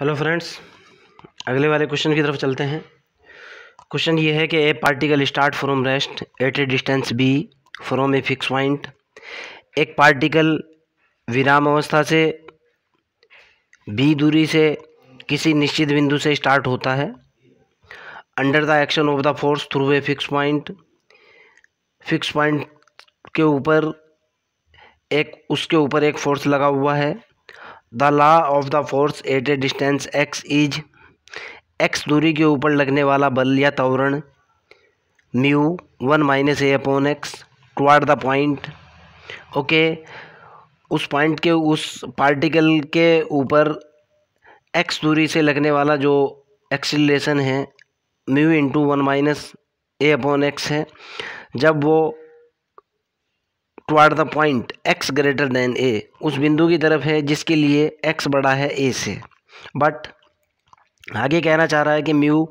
Hello friends अगले वाले question की तरफ चलते हैं क्वेश्चन ये है कि a particle start from rest at a distance b from a fix point एक पार्टिकल विराम अवस्था से बी दूरी से किसी निश्चित बिंदु से स्टार्ट होता है under the action of the force through a fix point fix point के ऊपर एक उसके ऊपर एक फोर्स लगा हुआ है the law of the force at a distance x is x दूरी के ऊपर लगने वाला बल या तवरण mu one minus a upon x toward the point okay उस पॉइंट के उस पार्टिकल के ऊपर एक्स दूरी से लगने वाला जो एक्सीलेशन है mu into one minus a upon x है जब वो toward the point x greater than a उस बिंदु की तरफ है जिसके लिए एक्स बड़ा है ए से बट आगे कहना चाह रहा है कि mu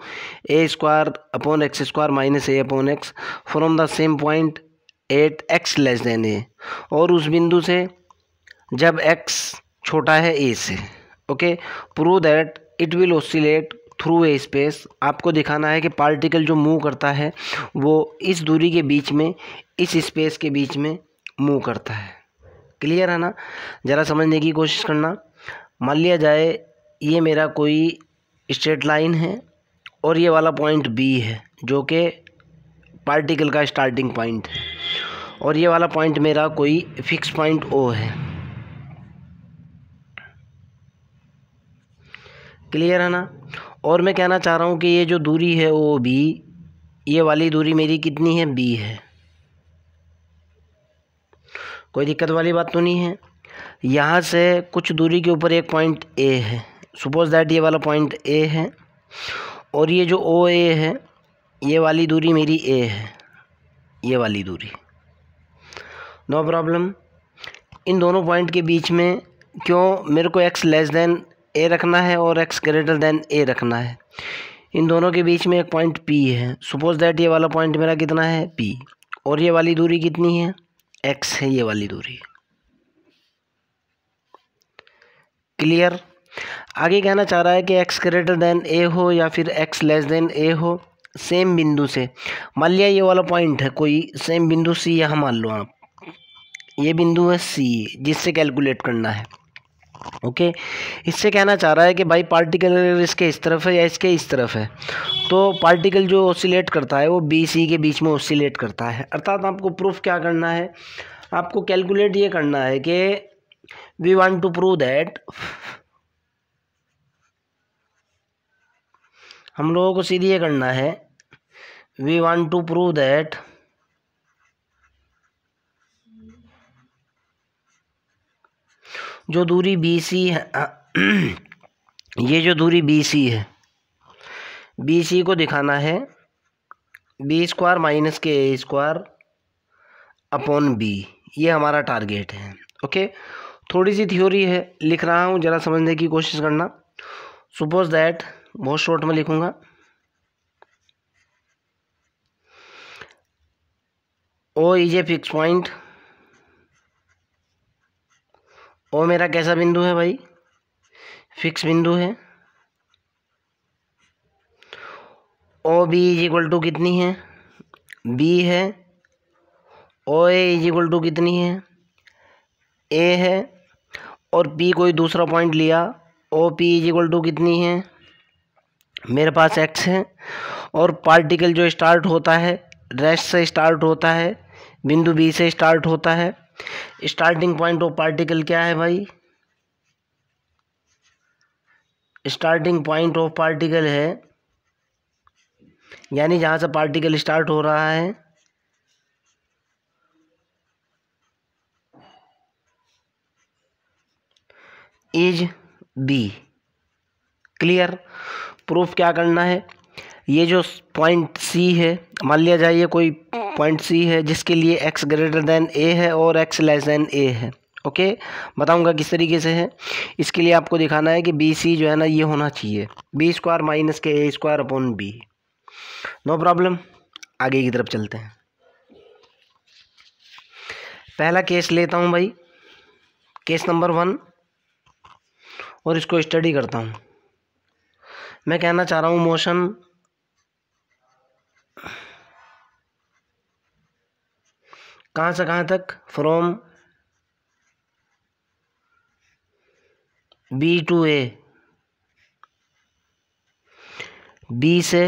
A square upon x square minus A upon x from the same point at x less than a और उस बिंदु से जब एक्स छोटा है ए से okay prove that it will oscillate through a space आपको दिखाना है कि पार्टिकल जो मूव करता है वो इस दूरी के बीच में इस स्पेस के बीच में मूव करता है क्लियर है ना ज़रा समझने की कोशिश करना मान लिया जाए ये मेरा कोई स्ट्रेट लाइन है और ये वाला पॉइंट बी है जो कि पार्टिकल का स्टार्टिंग पॉइंट है और ये वाला पॉइंट मेरा कोई फिक्स पॉइंट ओ है क्लियर है ना और मैं कहना चाह रहा हूँ कि ये जो दूरी है वो बी ये वाली दूरी मेरी कितनी है बी है कोई दिक्कत वाली बात तो नहीं है यहाँ से कुछ दूरी के ऊपर एक पॉइंट ए है सपोज़ दैट ये वाला पॉइंट ए है और ये जो ओ ए है ये वाली दूरी मेरी ए है ये वाली दूरी नो प्रॉब्लम इन दोनों पॉइंट के बीच में क्यों मेरे को एक्स लेस देन ए रखना है और एक्स ग्रेटर देन ए रखना है इन दोनों के बीच में एक पॉइंट पी है सपोज़ दैट ये वाला पॉइंट मेरा कितना है पी और ये वाली दूरी कितनी है एक्स है ये वाली दूरी क्लियर आगे कहना चाह रहा है कि एक्स ग्रेटर देन ए हो या फिर एक्स लेस देन ए हो सेम बिंदु से मान लिया ये वाला पॉइंट है कोई सेम बिंदु सी यहाँ मान लो आप ये बिंदु है सी जिससे कैलकुलेट करना है ओके इससे कहना चाह रहा है कि भाई पार्टिकल अगर इसके इस तरफ है या इसके इस तरफ है तो पार्टिकल जो ऑसिलेट करता है वो बी सी के बीच में ऑसिलेट करता है अर्थात आपको प्रूफ क्या करना है आपको कैलकुलेट ये करना है कि we want to prove that हम लोगों को सीधे ये करना है we want to prove that जो दूरी बी सी है ये जो दूरी बी सी है बी सी को दिखाना है बी स्क्वायर माइनस के ए स्क्वायर अपॉन बी ये हमारा टारगेट है ओके थोड़ी सी थ्योरी है लिख रहा हूँ ज़रा समझने की कोशिश करना सपोज दैट बहुत शॉर्ट में लिखूँगा O is a fix point O मेरा कैसा बिंदु है भाई फिक्स बिंदु है O B is equal to कितनी है बी है O A is equal to कितनी है ए है और पी कोई दूसरा पॉइंट लिया O P is equal to कितनी है मेरे पास एक्स है और पार्टिकल जो स्टार्ट होता है रेस्ट से स्टार्ट होता है बिंदु बी से स्टार्ट होता है स्टार्टिंग पॉइंट ऑफ पार्टिकल क्या है भाई स्टार्टिंग पॉइंट ऑफ पार्टिकल है यानी जहाँ से पार्टिकल स्टार्ट हो रहा है इज बी क्लियर प्रूफ क्या करना है ये जो पॉइंट सी है मान लिया जाए ये कोई पॉइंट सी है जिसके लिए एक्स ग्रेटर देन ए है और एक्स लेस देन ए है ओके बताऊंगा किस तरीके से है इसके लिए आपको दिखाना है कि बी सी जो है ना ये होना चाहिए बी स्क्वायर माइनस के ए square upon b no problem आगे की तरफ चलते हैं पहला केस लेता हूँ भाई केस नंबर वन और इसको स्टडी करता हूँ मैं कहना चाह रहा हूँ मोशन कहाँ से कहाँ तक from b to a b से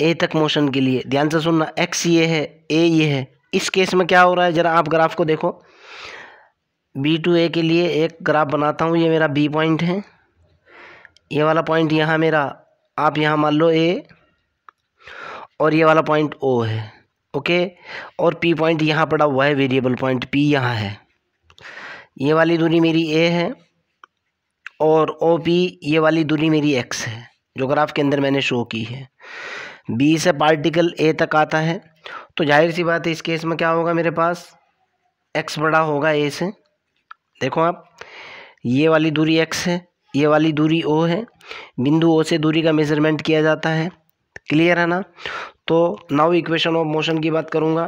ए तक मोशन के लिए ध्यान से सुनना एक्स ये है ए ये है इस केस में क्या हो रहा है ज़रा आप ग्राफ को देखो बी टू ए के लिए एक ग्राफ बनाता हूँ ये मेरा बी पॉइंट है ये वाला पॉइंट यहाँ मेरा आप यहाँ मान लो ए और ये वाला पॉइंट ओ है ओके और पी पॉइंट यहाँ पड़ा हुआ है वेरिएबल पॉइंट पी यहाँ है ये वाली दूरी मेरी ए है और ओ पी ये वाली दूरी मेरी एक्स है जो ग्राफ के अंदर मैंने शो की है बी से पार्टिकल ए तक आता है तो जाहिर सी बात है इस केस में क्या होगा मेरे पास एक्स बड़ा होगा ए से देखो आप ये वाली दूरी एक्स है ये वाली दूरी ओ है बिंदु ओ से दूरी का मेज़रमेंट किया जाता है क्लियर है ना तो नाउ इक्वेशन ऑफ मोशन की बात करूँगा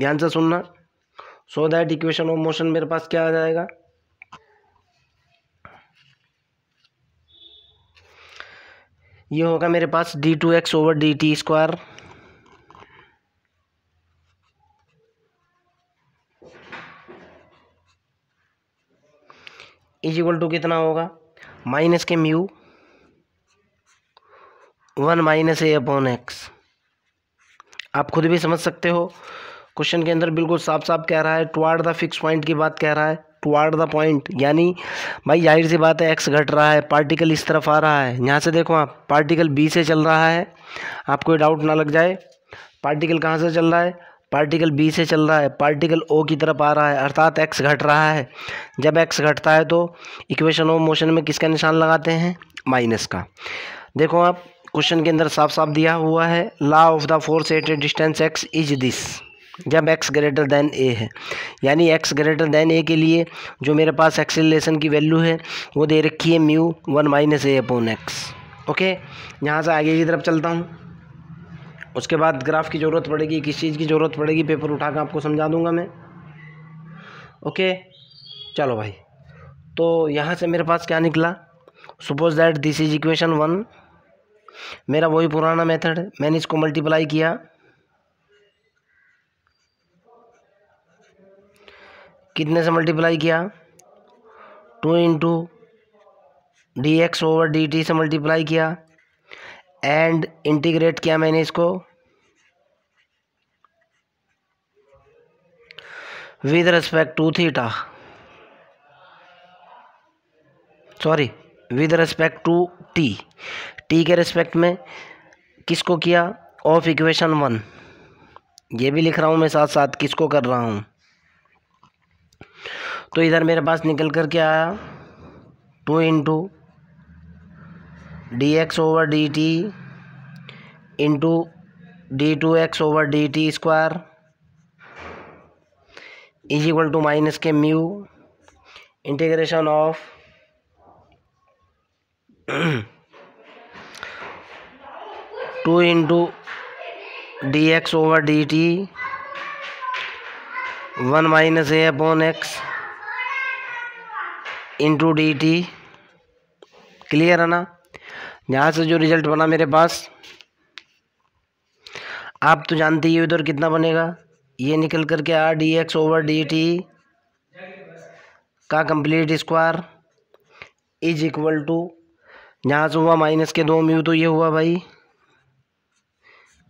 ध्यान से सुनना so that equation of motion मेरे पास क्या आ जाएगा ये होगा मेरे पास D two x over D T square is equal to कितना होगा minus k mu one minus ए अपॉन एक्स आप खुद भी समझ सकते हो क्वेश्चन के अंदर बिल्कुल साफ साफ कह रहा है टुआर्ड द फिक्स पॉइंट की बात कह रहा है टुआर्ड द पॉइंट यानी भाई जाहिर सी बात है एक्स घट रहा है पार्टिकल इस तरफ आ रहा है यहाँ से देखो आप पार्टिकल बी से चल रहा है आपको डाउट ना लग जाए पार्टिकल कहाँ से चल रहा है पार्टिकल बी से चल रहा है पार्टिकल ओ की तरफ आ रहा है अर्थात एक्स घट रहा है जब एक्स घटता है तो इक्वेशन ऑफ मोशन में किसका निशान लगाते हैं माइनस का देखो आप क्वेश्चन के अंदर साफ साफ दिया हुआ है law of the force at a distance x is this जब एक्स ग्रेटर दैन ए है यानी एक्स ग्रेटर दैन ए के लिए जो मेरे पास एक्सेलेशन की वैल्यू है वो दे रखी है mu one minus a upon x okay यहाँ से आगे की तरफ चलता हूँ उसके बाद ग्राफ की ज़रूरत पड़ेगी किस चीज़ की ज़रूरत पड़ेगी पेपर उठा कर आपको समझा दूँगा मैं ओके चलो भाई तो यहाँ से मेरे पास क्या निकला suppose that this is equation one मेरा वही पुराना मेथड मैंने इसको मल्टीप्लाई किया कितने से मल्टीप्लाई किया two into D x over D T से मल्टीप्लाई किया एंड इंटीग्रेट किया मैंने इसको with respect to theta sorry with respect to t t के रिस्पेक्ट में किसको किया ऑफ इक्वेशन वन ये भी लिख रहा हूँ मैं साथ साथ किसको कर रहा हूँ तो इधर मेरे पास निकल कर क्या आया two into D x over D T into D two x over D T square is equal to minus k mu integration of two into D x over D t one minus A upon x into D T clear है ना यहाँ से जो result बना मेरे पास आप तो जानते ही उधर कितना बनेगा ये निकल करके आ d x over D T का complete square is equal to यहाँ से हुआ माइनस के दो म्यू तो ये हुआ भाई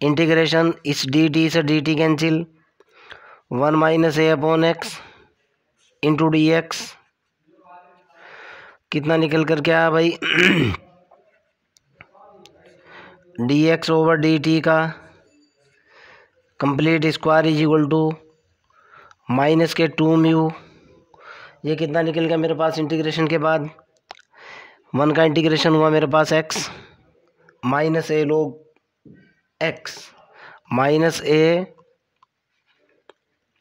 इंटीग्रेशन इस डी टी से D T cancel one minus ए upon x into D x कितना निकल कर क्या है भाई d x over D T का complete square is equal to minus के टू म्यू ये कितना निकल गया मेरे पास इंटीग्रेशन के बाद वन का इंटीग्रेशन हुआ मेरे पास X minus A log X minus A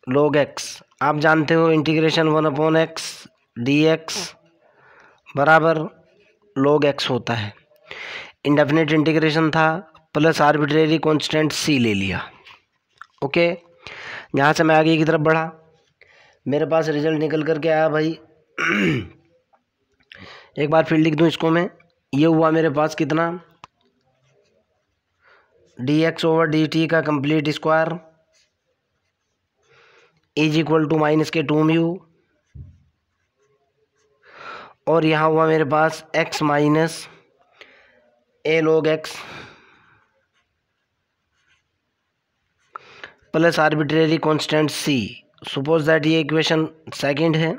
log x आप जानते हो integration one upon x d x बराबर लोग एक्स होता है इंडेफिनेट इंटीग्रेशन था प्लस आर्बिट्रेरी कॉन्स्टेंट सी ले लिया ओके यहाँ से मैं आगे की तरफ बढ़ा मेरे पास रिजल्ट निकल कर के आया भाई एक बार फिर लिख दूँ इसको मैं ये हुआ मेरे पास कितना D x over D T का complete square is equal to minus के टू म्यू और यहाँ हुआ मेरे पास X minus A log X plus arbitrary constant C suppose that ये इक्वेशन सेकंड है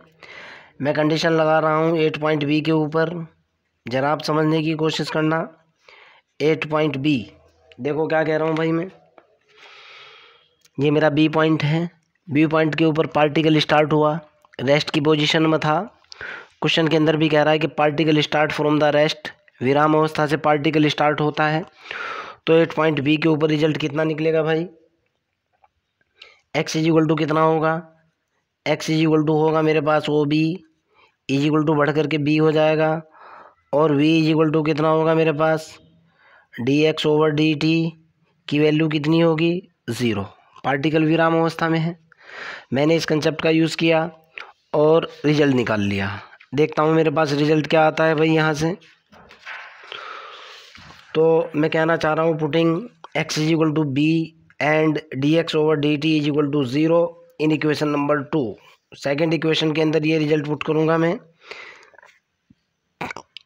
मैं कंडीशन लगा रहा हूँ एट पॉइंट बी के ऊपर ज़रा आप समझने की कोशिश करना एट पॉइंट बी देखो क्या कह रहा हूँ भाई मैं ये मेरा बी पॉइंट है बी पॉइंट के ऊपर पार्टिकल स्टार्ट हुआ रेस्ट की पोजीशन में था क्वेश्चन के अंदर भी कह रहा है कि particle start from the rest विराम अवस्था से पार्टिकल स्टार्ट होता है तो एट पॉइंट बी के ऊपर रिजल्ट कितना निकलेगा भाई एक्स इजिक्वल टू कितना होगा एक्स इजिक्वल टू होगा मेरे पास ओ बी इजिक्वल टू बढ़ करके बी हो जाएगा और वी इजिक्वल टू कितना होगा मेरे पास D x over D T की वैल्यू कितनी होगी ज़ीरो पार्टिकल विराम अवस्था में है मैंने इस कंसेप्ट का यूज़ किया और रिजल्ट निकाल लिया देखता हूँ मेरे पास रिजल्ट क्या आता है भाई यहाँ से तो मैं कहना चाह रहा हूँ putting X is equal to B and D x over D T is equal to zero in equation number two second equation के अंदर ये रिजल्ट पुट करूँगा मैं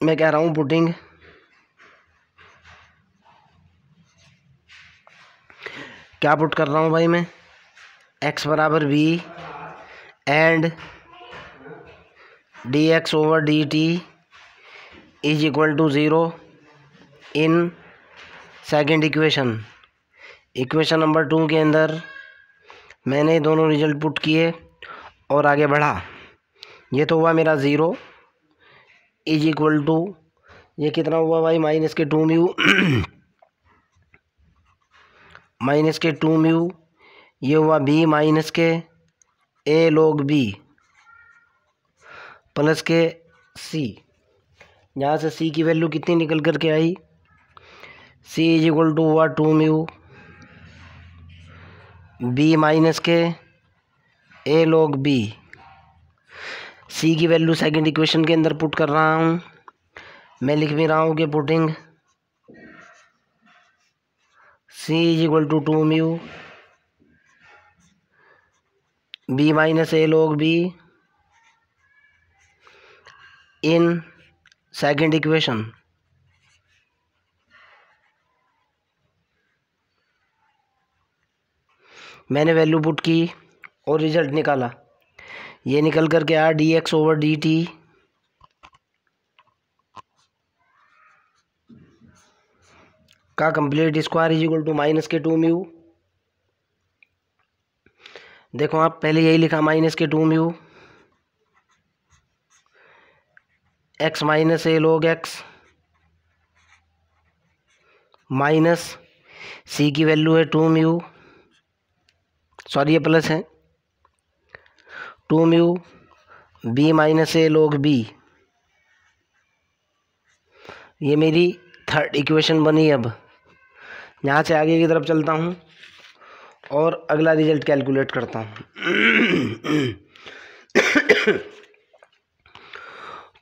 मैं कह रहा हूँ पुटिंग क्या पुट कर रहा हूँ भाई मैं एक्स बराबर B and D x over D T is equal to zero in second equation equation number two के अंदर मैंने दोनों रिजल्ट पुट किए और आगे बढ़ा ये तो हुआ मेरा ज़ीरो इज इक्वल टू ये कितना हुआ भाई माइनस के टू म्यू माइनस के टू म्यू ये हुआ बी माइनस के ए लोग बी प्लस के सी यहाँ से सी की वैल्यू कितनी निकल कर के आई सी इज इक्वल टू हुआ टू म्यू बी माइनस के ए लोग बी सी की वैल्यू सेकंड इक्वेशन के अंदर पुट कर रहा हूँ मैं लिख भी रहा हूँ कि putting C is equal to two mu B minus A log B in second equation मैंने वैल्यू पुट की और रिजल्ट निकाला ये निकल करके आया D x over D T का complete square is equal to minus के टू म्यू देखो आप पहले यही लिखा माइनस के two mu X minus A log X minus C की वैल्यू है टू म्यू सॉरी ये प्लस है two mu B minus A log B ये मेरी थर्ड इक्वेशन बनी अब यहाँ से आगे की तरफ चलता हूँ और अगला रिजल्ट कैलकुलेट करता हूँ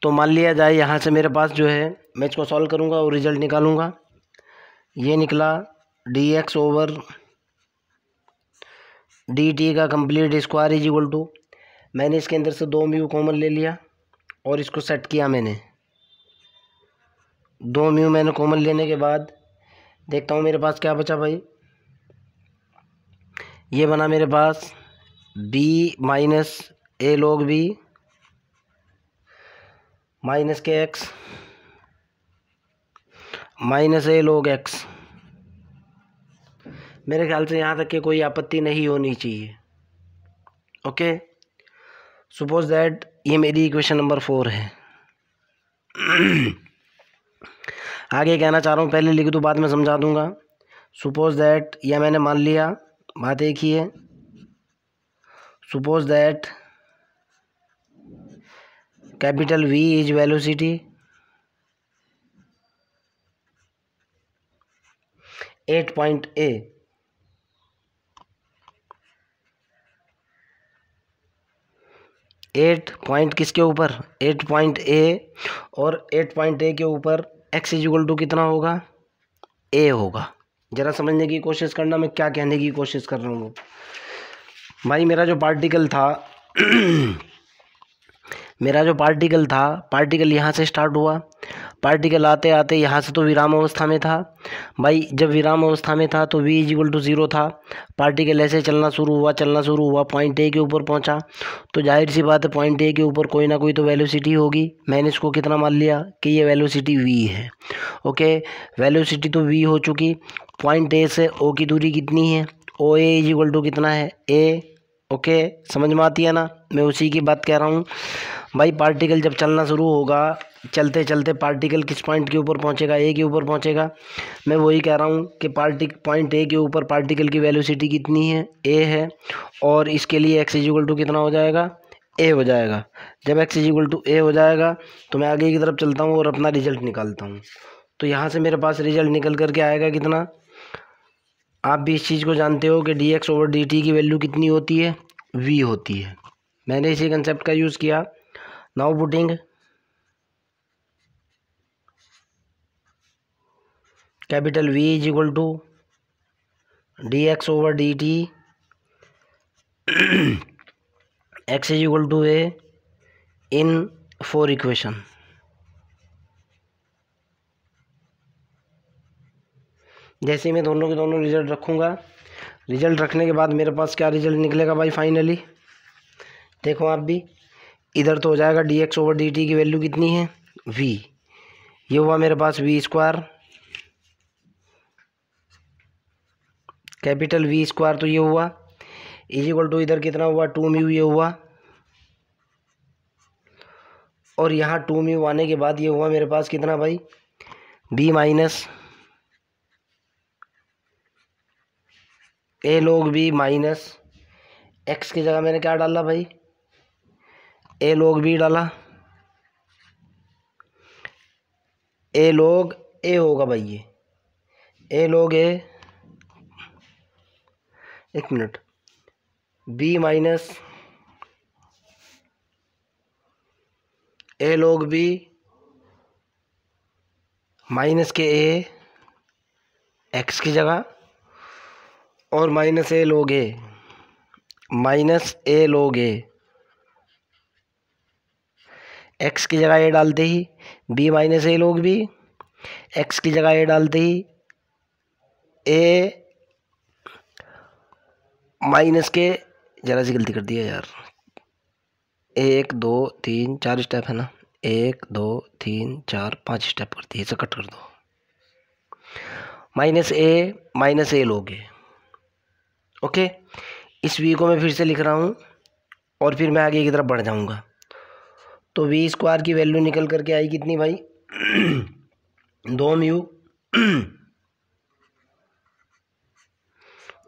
तो मान लिया जाए यहाँ से मेरे पास जो है मैं इसको सॉल्व करूँगा और रिजल्ट निकालूँगा ये निकला D x over D T का complete square is equal to मैंने इसके अंदर से दो म्यू कॉमन ले लिया और इसको सेट किया मैंने दो म्यू मैंने कॉमन लेने के बाद देखता हूँ मेरे पास क्या बचा भाई ये बना मेरे पास B minus A log B minus K X minus A log X मेरे ख्याल से यहाँ तक के कोई आपत्ति नहीं होनी चाहिए ओके सपोज दैट ये मेरी इक्वेशन नंबर फोर है आगे कहना चाह रहा हूँ पहले लिख दूँ बाद में समझा दूँगा सुपोज दैट या मैंने मान लिया बात एक ही है suppose that capital V is velocity at point A at point किसके ऊपर एट पॉइंट ए और एट पॉइंट ए के ऊपर एक्स इजल टू कितना होगा ए होगा ज़रा समझने की कोशिश करना मैं क्या कहने की कोशिश कर रहा हूँ भाई मेरा जो पार्टिकल था मेरा जो पार्टिकल था पार्टिकल यहाँ से स्टार्ट हुआ पार्टिकल आते आते यहाँ से तो विराम अवस्था में था भाई जब विराम अवस्था में था तो V is equal to zero था पार्टिकल ऐसे चलना शुरू हुआ चलना शुरू हुआ पॉइंट ए के ऊपर पहुँचा तो जाहिर सी बात है पॉइंट ए के ऊपर कोई ना कोई तो वेलोसिटी होगी मैंने इसको कितना मान लिया कि ये वेलोसिटी वी है ओके वेलोसिटी तो वी हो चुकी पॉइंट ए से ओ की दूरी कितनी है O A is equal to कितना है ए ओके समझ में आती है ना मैं उसी की बात कह रहा हूँ भाई पार्टिकल जब चलना शुरू होगा चलते चलते पार्टिकल किस पॉइंट के ऊपर पहुंचेगा ए के ऊपर पहुंचेगा मैं वही कह रहा हूँ कि पार्टी पॉइंट ए के ऊपर पार्टिकल की वेलोसिटी कितनी है ए है और इसके लिए एक्स इजिकल टू कितना हो जाएगा ए हो जाएगा जब एक्स इजिकल टू ए हो जाएगा तो मैं आगे की तरफ चलता हूँ और अपना रिजल्ट निकालता हूँ तो यहाँ से मेरे पास रिजल्ट निकल करके आएगा कितना आप भी इस चीज़ को जानते हो कि D x over D T की वैल्यू कितनी होती है वी होती है मैंने इसी कंसेप्ट का यूज़ किया now putting capital V is equal to D x over D T X is equal to A in four equation जैसे मैं दोनों के दोनों रिजल्ट रखूँगा रिजल्ट रखने के बाद मेरे पास क्या रिजल्ट निकलेगा भाई फाइनली देखो आप भी इधर तो हो जाएगा D x over D T की वैल्यू कितनी है वी ये हुआ मेरे पास V square capital V square तो ये हुआ इज इक्वल टू इधर कितना हुआ टू म्यू ये हुआ और यहाँ टू म्यू आने के बाद ये हुआ मेरे पास कितना भाई B minus A log B minus x की जगह मैंने क्या डाला भाई ए लोग बी डाला ए लोग ए होगा भाई ये ए लोग ए एक minute B minus A log B minus के ए एक्स की जगह और minus A log A minus A log A x की जगह ए डालते ही B minus A log B x की जगह ए डालते ही ए माइनस के ज़रा सी गलती कर दी है यार एक दो तीन चार स्टेप है ना एक दो तीन चार पाँच स्टेप कर दिए इसे कट कर दो माइनस ए माइनस ए लोगे ओके इस वी को मैं फिर से लिख रहा हूँ और फिर मैं आगे की तरफ बढ़ जाऊँगा तो वी स्क्वायर की वैल्यू निकल करके आई कितनी भाई दो म्यू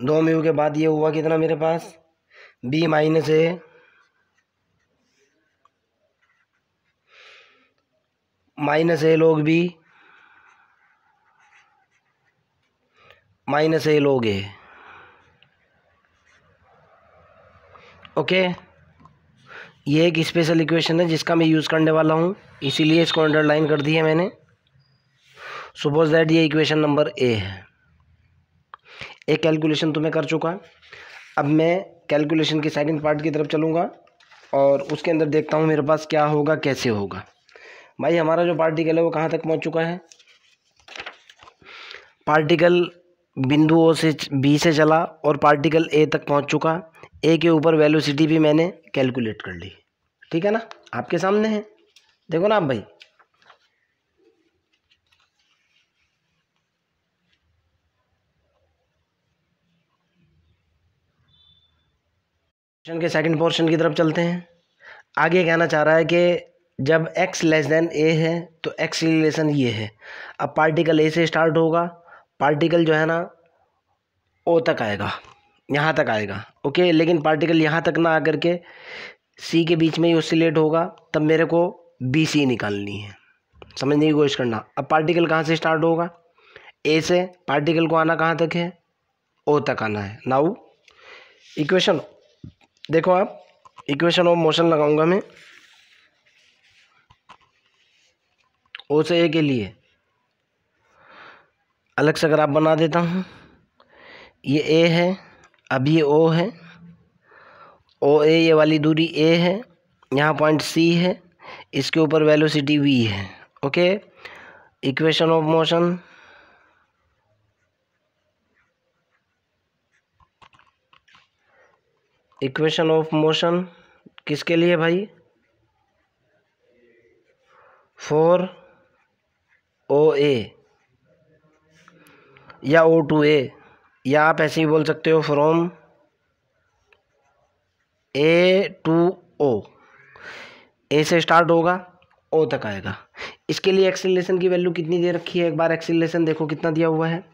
दो म्यू के बाद ये हुआ कितना मेरे पास B minus A minus A log B minus A log A okay ये एक स्पेशल इक्वेशन है जिसका मैं यूज़ करने वाला हूँ इसीलिए इसको अंडरलाइन कर दी है मैंने सपोज दैट ये इक्वेशन नंबर ए है एक कैलकुलेशन तो मैं कर चुका अब मैं कैलकुलेशन के सेकंड पार्ट की तरफ चलूँगा और उसके अंदर देखता हूँ मेरे पास क्या होगा कैसे होगा भाई हमारा जो पार्टिकल है वो कहाँ तक पहुँच चुका है पार्टिकल बिंदुओं से बी से चला और पार्टिकल ए तक पहुँच चुका ए के ऊपर वेलोसिटी भी मैंने कैलकुलेट कर ली ठीक है ना आपके सामने है देखो ना आप भाई क्वेश्चन के सेकंड पोर्शन की तरफ चलते हैं आगे कहना चाह रहा है कि जब एक्स लेस देन ए है तो एक्स रिलेशन ये है अब पार्टिकल ए से स्टार्ट होगा पार्टिकल जो है ना ओ तक आएगा यहाँ तक आएगा ओके लेकिन पार्टिकल यहाँ तक ना आकर के सी के बीच में ही ओसिलेट होगा तब मेरे को बी सी निकालनी है समझने की कोशिश करना अब पार्टिकल कहाँ से स्टार्ट होगा ए से पार्टिकल को आना कहाँ तक है ओ तक आना है नाउ इक्वेशन देखो आप इक्वेशन ऑफ मोशन लगाऊंगा मैं ओ से ए के लिए अलग से अगर आप बना देता हूँ ये ए है अब ये ओ है ओ ए ये वाली दूरी ए है यहाँ पॉइंट सी है इसके ऊपर वेलोसिटी वी है okay equation of motion equation of motion किसके लिए भाई फोर ओ ए या ओ टू ए या आप ऐसे ही बोल सकते हो फ्रॉम ए टू ओ ए से स्टार्ट होगा ओ तक आएगा इसके लिए एक्सीलेशन की वैल्यू कितनी दे रखी है एक बार एक्सीलेशन देखो कितना दिया हुआ है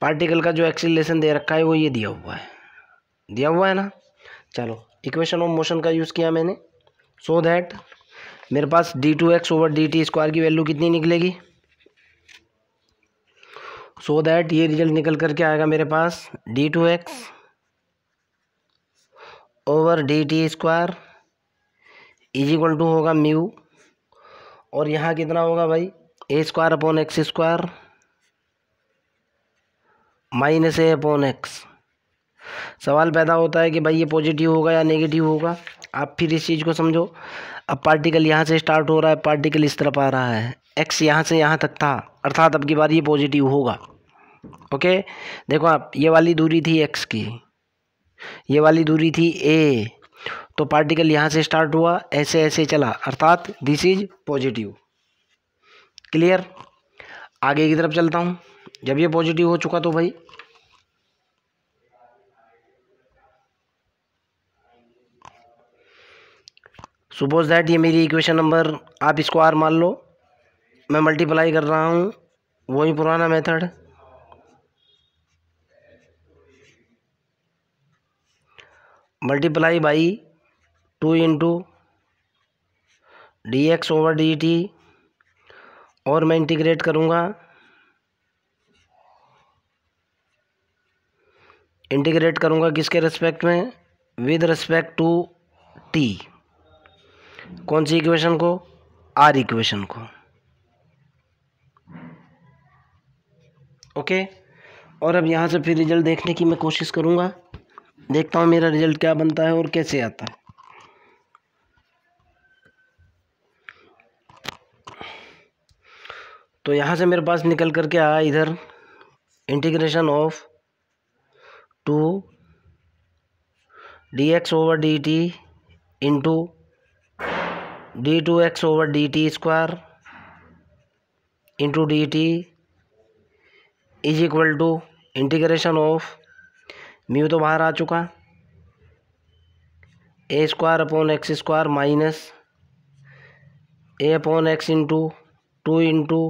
पार्टिकल का जो एक्सीलेशन दे रखा है वो ये दिया हुआ है दिया हुआ है ना चलो इक्वेशन ऑफ मोशन का यूज़ किया मैंने सो so दैट मेरे पास D two x over D T square की वैल्यू कितनी निकलेगी सो so दैट ये रिजल्ट निकल करके आएगा मेरे पास D two x over D T square is equal to होगा म्यू और यहाँ कितना होगा भाई A square upon x square minus A upon X सवाल पैदा होता है कि भाई ये पॉजिटिव होगा या नेगेटिव होगा आप फिर इस चीज़ को समझो अब पार्टिकल यहाँ से स्टार्ट हो रहा है पार्टिकल इस तरफ आ रहा है एक्स यहाँ से यहाँ तक था अर्थात अब की बार ये पॉजिटिव होगा ओके देखो आप ये वाली दूरी थी एक्स की ये वाली दूरी थी ए तो पार्टिकल यहाँ से स्टार्ट हुआ ऐसे ऐसे चला अर्थात दिस इज पॉजिटिव क्लियर आगे की तरफ चलता हूँ जब ये पॉजिटिव हो चुका तो भाई सपोज दैट ये मेरी इक्वेशन नंबर आप इसको आर मान लो मैं मल्टीप्लाई कर रहा हूँ वही पुराना method multiply by two into D x over D T और मैं इंटीग्रेट करूँगा इंटीग्रेट करूँगा किसके रेस्पेक्ट में विद रेस्पेक्ट टू टी कौन सी इक्वेशन को आर इक्वेशन को ओके और अब यहाँ से फिर रिजल्ट देखने की मैं कोशिश करूँगा देखता हूँ मेरा रिजल्ट क्या बनता है और कैसे आता है तो यहाँ से मेरे पास निकल करके आया इधर integration of two D x over D T into D two x over D T square into D T is equal to integration of mu तो बाहर आ चुका A square upon x square minus A upon x into two into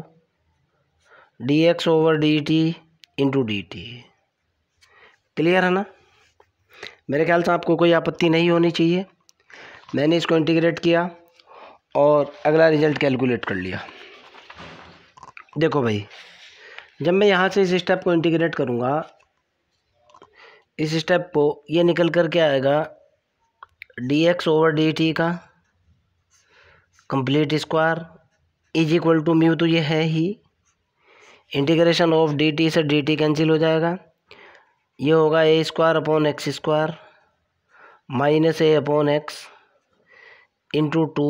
D x over D T into D T clear है ना मेरे ख्याल से आपको कोई आपत्ति नहीं होनी चाहिए मैंने इसको इंटीग्रेट किया और अगला रिज़ल्ट कैलकुलेट कर लिया देखो भाई जब मैं यहाँ से इस स्टेप को इंटीग्रेट करूँगा इस स्टेप को ये निकल कर के आएगा D x over D T का complete square is equal to mu तो ये है ही इंटीग्रेशन ऑफ डी टी से डी टी कैंसिल हो जाएगा ये होगा A square upon x square minus A upon x into two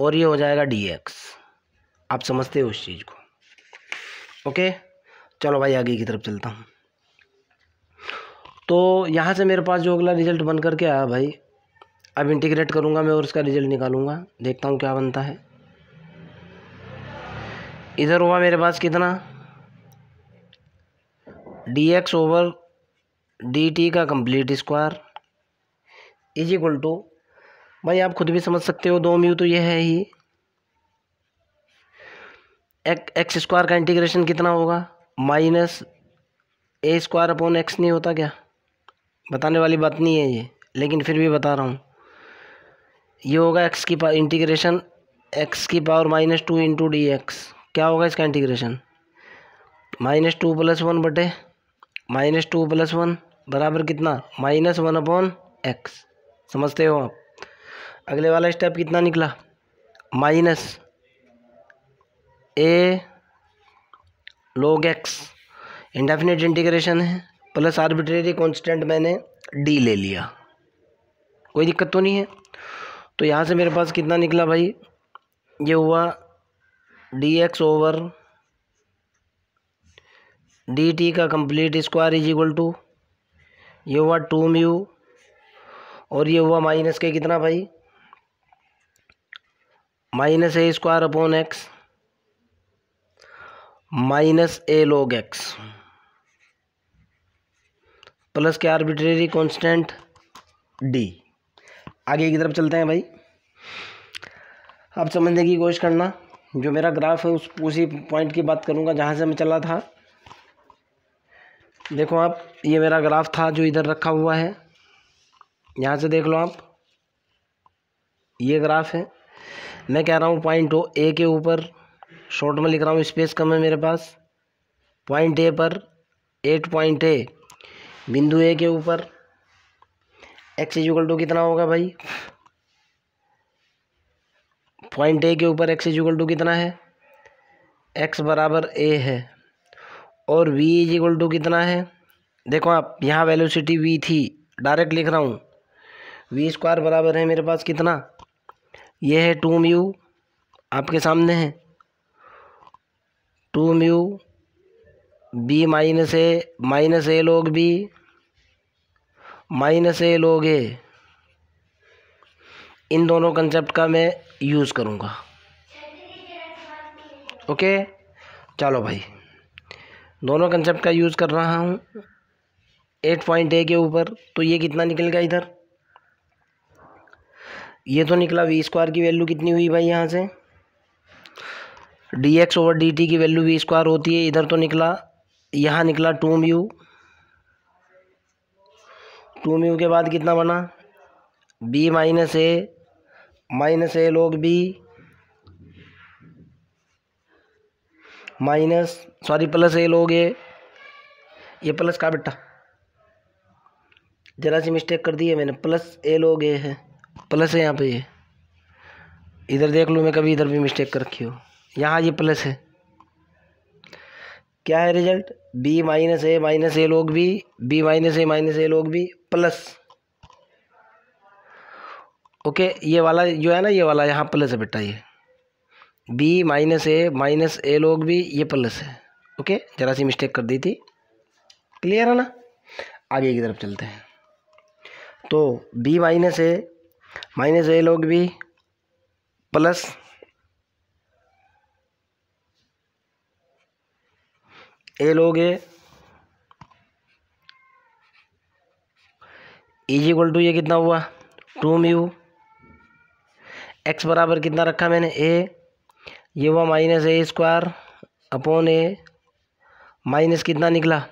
और ये हो जाएगा डी एक्स आप समझते हो उस चीज़ को ओके चलो भाई आगे की तरफ चलता हूँ तो यहाँ से मेरे पास जो अगला रिजल्ट बन करके आया भाई अब इंटीग्रेट करूँगा मैं और उसका रिजल्ट निकालूंगा देखता हूँ क्या बनता है इधर हुआ मेरे पास कितना D x over D T का complete square is equal to भाई आप खुद भी समझ सकते हो दो म्यू तो ये है ही एक, एक्स स्क्वायर का इंटीग्रेशन कितना होगा minus A square upon X नहीं होता क्या बताने वाली बात नहीं है ये लेकिन फिर भी बता रहा हूँ ये होगा एक्स की पावर इंटीग्रेशन एक्स की power minus two into D X क्या होगा इसका integration minus two plus one बटे माइनस टू प्लस वन बराबर कितना माइनस वन अपॉन एक्स समझते हो आप अगले वाला स्टेप कितना निकला minus A log X indefinite integration है प्लस आर्बिट्रेरी कांस्टेंट मैंने डी ले लिया कोई दिक्कत तो नहीं है तो यहाँ से मेरे पास कितना निकला भाई ये हुआ D x over D T का complete square is equal to ये हुआ टू म्यू और ये हुआ माइनस के कितना भाई minus A square upon X minus A log X plus K arbitrary constant D आगे की तरफ चलते हैं भाई अब समझने की कोशिश करना जो मेरा ग्राफ है उस उसी पॉइंट की बात करूंगा जहाँ से मैं चला था देखो आप ये मेरा ग्राफ था जो इधर रखा हुआ है यहाँ से देख लो आप ये ग्राफ है मैं कह रहा हूँ पॉइंट ओ ए के ऊपर शॉर्ट में लिख रहा हूँ स्पेस कम है मेरे पास पॉइंट ए पर एट पॉइंट ए बिंदु ए के ऊपर एक्स इजुगल टू कितना होगा भाई पॉइंट ए के ऊपर एक्स इजुगल टू कितना है एक्स बराबर ए है और वी इज इक्वल टू कितना है देखो आप यहाँ वेलोसिटी वी थी डायरेक्ट लिख रहा हूँ वी स्क्वायर बराबर है मेरे पास कितना ये है टू म्यू आपके सामने है two mu B minus A minus A log B minus A log ए इन दोनों कंसेप्ट का मैं यूज़ करूँगा ओके चलो भाई दोनों कंसेप्ट का यूज़ कर रहा हूँ एट पॉइंट ए के ऊपर तो ये कितना निकल गया इधर ये तो निकला वी स्क्वायर की वैल्यू कितनी हुई भाई यहाँ से D x over D T की वैल्यू वी स्क्वायर होती है इधर तो निकला यहाँ निकला टू म्यू टू म्यू के बाद कितना बना B minus A minus A log B minus sorry plus A log A ये प्लस का बेटा ज़रा सी मिस्टेक कर दी है मैंने प्लस ए लोग ए है प्लस है यहाँ पे ये इधर देख लूँ मैं कभी इधर भी मिस्टेक कर रखी हो यहाँ ये प्लस है क्या है result B minus A minus A लोग भी B minus A minus A लोग भी प्लस ओके ये वाला जो है ना ये वाला यहाँ प्लस है बेटा ये B minus A minus A लोग भी ये प्लस है ओके ज़रा सी मिस्टेक कर दी थी क्लियर है ना आगे की तरफ चलते हैं तो B minus A minus A लोग भी plus A log A is equal to ये कितना हुआ टू म्यू एक्स बराबर कितना रखा मैंने ए ये हुआ minus A square upon A minus कितना निकला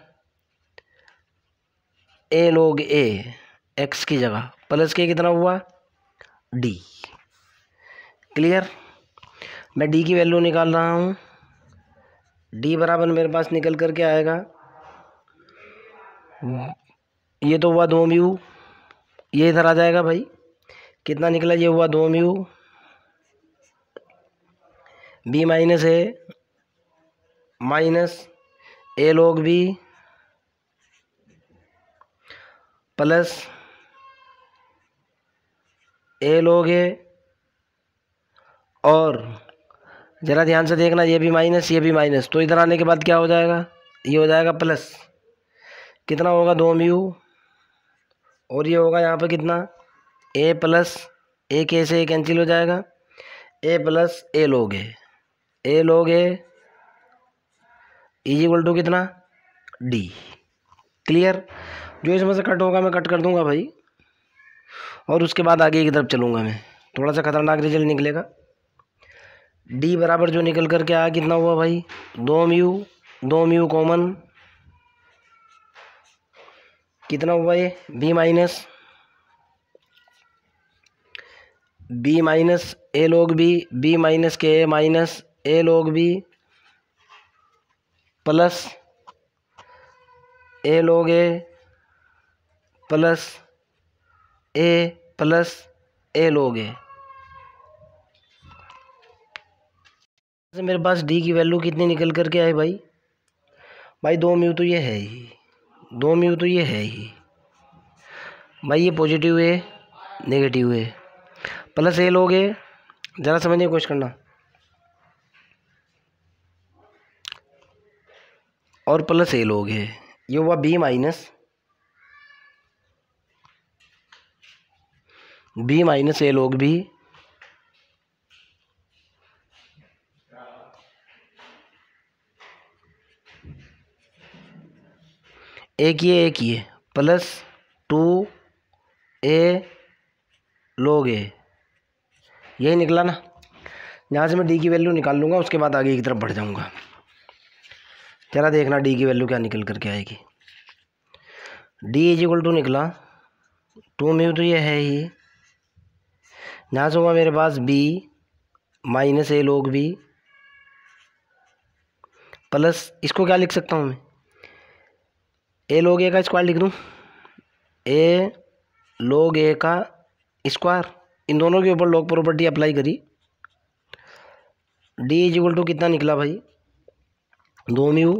ए लोग ए एक्स की जगह प्लस के कितना हुआ डी क्लियर मैं डी की वैल्यू निकाल रहा हूँ डी बराबर मेरे पास निकल कर के आएगा ये तो हुआ दो म्यू ये इधर आ जाएगा भाई कितना निकला ये हुआ दो mu B minus A minus A log B plus ए लोगे और ज़रा ध्यान से देखना ये भी माइनस ये भी माइनस तो इधर आने के बाद क्या हो जाएगा ये हो जाएगा प्लस कितना होगा दो म्यू और ये होगा यहाँ पर कितना ए प्लस ए के से ए कैंसिल हो जाएगा ए प्लस ए लोगे ए लोगे इज इक्वल टू कितना डी क्लियर जो इसमें से कट होगा मैं कट कर दूंगा भाई और उसके बाद आगे की तरफ चलूँगा मैं थोड़ा सा ख़तरनाक रिजल्ट निकलेगा डी बराबर जो निकल कर के आया कितना हुआ भाई दो म्यू दो म्यू कॉमन कितना हुआ ये B minus B minus A log B B minus के ए minus A log B plus A log A plus A plus A लोग है जैसे मेरे पास डी की वैल्यू कितनी निकल करके आए भाई भाई दो म्यू तो ये है ही दो म्यू तो ये है ही भाई ये पॉजिटिव है नेगेटिव है प्लस ए लोग है ज़रा समझने की कोशिश करना और प्लस ए लोग है ये हुआ B minus B minus A लोग भी एक ये एक ये प्लस टू ए लोग ए यही निकला ना यहाँ से मैं डी की वैल्यू निकाल लूँगा उसके बाद आगे की तरफ बढ़ जाऊँगा चला देखना डी की वैल्यू क्या निकल करके आएगी डी इज इक्वल टू निकला टू म्यू तो ये है ही यहाँ से होगा मेरे पास B minus A log B plus इसको क्या लिख सकता हूँ मैं ए लोग ए का स्क्वायर लिख दूँ ए लोग ए का स्क्वायर इन दोनों के ऊपर लोग प्रॉपर्टी अप्लाई करी डी इज इक्वल टू कितना निकला भाई दो म्यू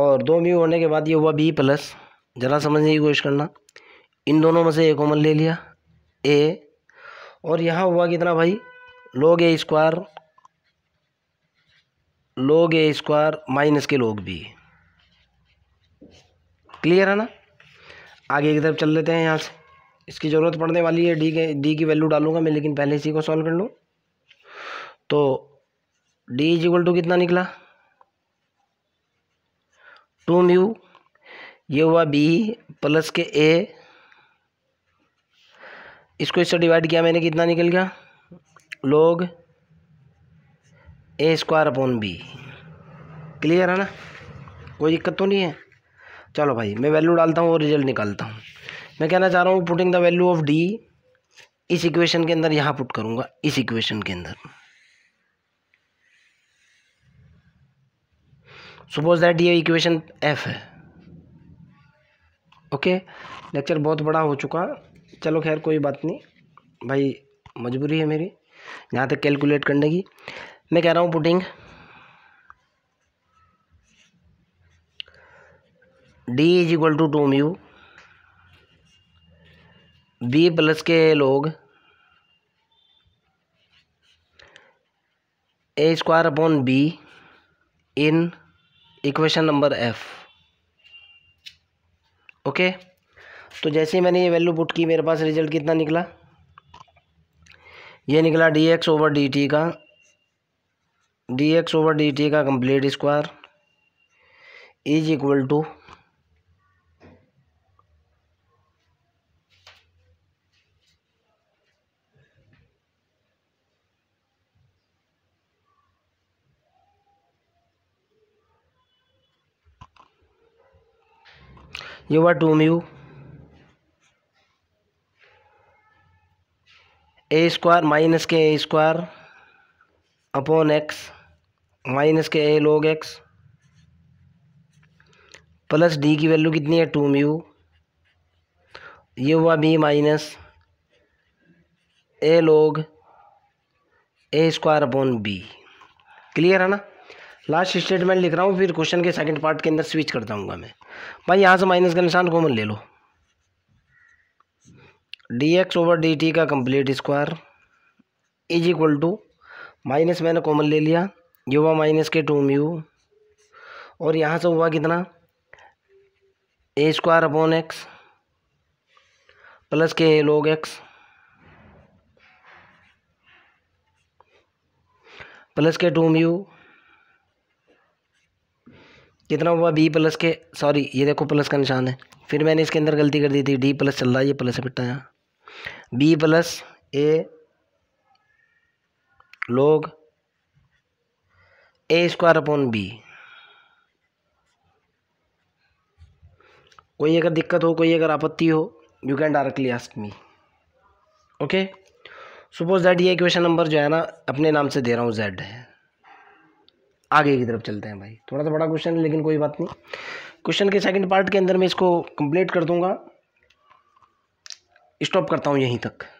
और दो म्यू होने के बाद ये हुआ बी प्लस ज़रा समझने की कोशिश करना इन दोनों में से एक कॉमन ले लिया ए और यहाँ हुआ कितना भाई लोग ए स्क्वायर लोग ए स्क्वायर माइनस के लोग बी क्लियर है ना आगे की तरफ चल लेते हैं यहाँ से इसकी ज़रूरत पड़ने वाली है डी के डी की वैल्यू डालूंगा मैं लेकिन पहले इसी को सॉल्व कर लूँ तो डी इज इक्वल टू कितना निकला टू म्यू ये हुआ बी प्लस के ए इसको इससे डिवाइड किया मैंने कितना निकल गया log A square upon B clear है ना कोई दिक्कत तो नहीं है चलो भाई मैं वैल्यू डालता हूँ और रिजल्ट निकालता हूँ मैं कहना चाह रहा हूँ putting the value of D इस इक्वेशन के अंदर यहाँ पुट करूँगा इस इक्वेशन के अंदर सपोज दैट ये इक्वेशन एफ है ओके लेक्चर बहुत बड़ा हो चुका चलो खैर कोई बात नहीं भाई मजबूरी है मेरी यहाँ तक कैलकुलेट करने की मैं कह रहा हूँ putting D is equal to two mu B plus K log A square upon B in equation number F okay okay? तो जैसे ही मैंने ये वैल्यू पुट की मेरे पास रिजल्ट कितना निकला ये निकला D x over D T का D x over D T का complete square is equal to ये हुआ टू म्यू ए स्क्वायर माइनस के ए स्क्वायर अपॉन एक्स माइनस के A log X plus D की वैल्यू कितनी है टू म्यू ये हुआ B minus A log A square upon B clear है ना लास्ट स्टेटमेंट लिख रहा हूँ फिर क्वेश्चन के सेकंड पार्ट के अंदर स्विच कर जाऊँगा मैं भाई यहाँ से माइनस का निशान कॉमन ले लो D x over D T का complete square is equal to minus मैंने कॉमन ले लिया ये हुआ माइनस के टू म्यू और यहाँ से हुआ कितना A square upon X plus K A log X plus K two mu कितना हुआ बी प्लस के सॉरी ये देखो प्लस का निशान है फिर मैंने इसके अंदर गलती कर दी थी डी प्लस चल रहा है ये प्लस से पिटाया यहाँ B plus A log A square upon B कोई अगर दिक्कत हो कोई अगर आपत्ति हो you can directly ask me okay suppose that ये क्वेश्चन नंबर जो है ना अपने नाम से दे रहा हूँ जेड है आगे की तरफ चलते हैं भाई थोड़ा सा बड़ा क्वेश्चन है लेकिन कोई बात नहीं क्वेश्चन के सेकंड पार्ट के अंदर मैं इसको कंप्लीट कर दूंगा स्टॉप करता हूँ यहीं तक